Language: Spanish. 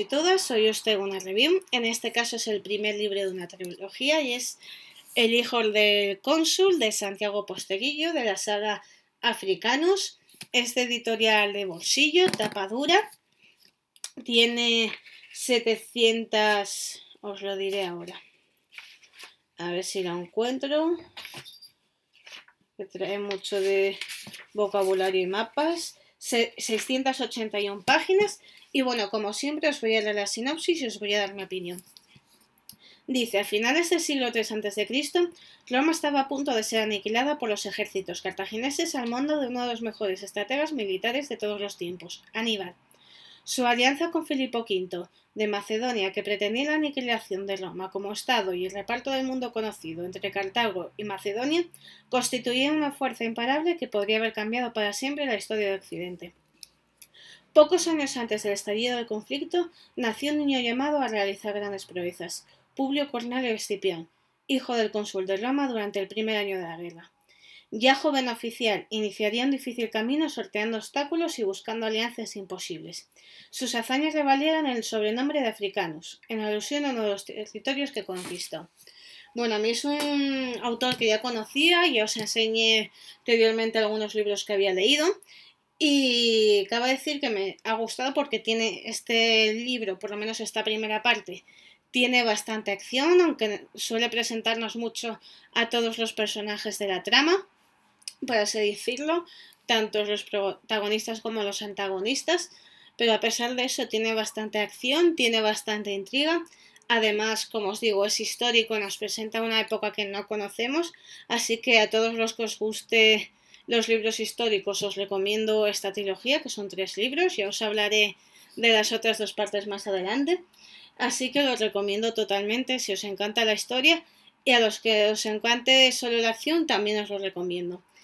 y todas, soy os una review. En este caso es el primer libro de una trilogía y es El hijo del cónsul de Santiago Posteguillo de la saga Africanos. este editorial de bolsillo, tapa dura. Tiene 700, os lo diré ahora. A ver si la encuentro. Que trae mucho de vocabulario y mapas. 681 páginas y bueno, como siempre os voy a dar la sinopsis y os voy a dar mi opinión. Dice, a finales del siglo III a.C., Roma estaba a punto de ser aniquilada por los ejércitos cartagineses al mundo de uno de los mejores estrategas militares de todos los tiempos, Aníbal. Su alianza con Filipo V de Macedonia, que pretendía la aniquilación de Roma como Estado y el reparto del mundo conocido entre Cartago y Macedonia, constituía una fuerza imparable que podría haber cambiado para siempre la historia de Occidente. Pocos años antes del estallido del conflicto, nació un niño llamado a realizar grandes proezas, Publio Cornelio Escipión, hijo del cónsul de Roma durante el primer año de la guerra. Ya joven oficial, iniciaría un difícil camino sorteando obstáculos y buscando alianzas imposibles. Sus hazañas le valieron el sobrenombre de africanos en alusión a uno de los territorios que conquistó. Bueno, a mí es un autor que ya conocía, ya os enseñé anteriormente algunos libros que había leído y cabe de decir que me ha gustado porque tiene este libro, por lo menos esta primera parte, tiene bastante acción, aunque suele presentarnos mucho a todos los personajes de la trama por así decirlo, tanto los protagonistas como los antagonistas, pero a pesar de eso tiene bastante acción, tiene bastante intriga. Además, como os digo, es histórico, nos presenta una época que no conocemos, así que a todos los que os guste los libros históricos os recomiendo esta trilogía, que son tres libros, ya os hablaré de las otras dos partes más adelante, así que los recomiendo totalmente si os encanta la historia y a los que os encante solo la acción también os lo recomiendo.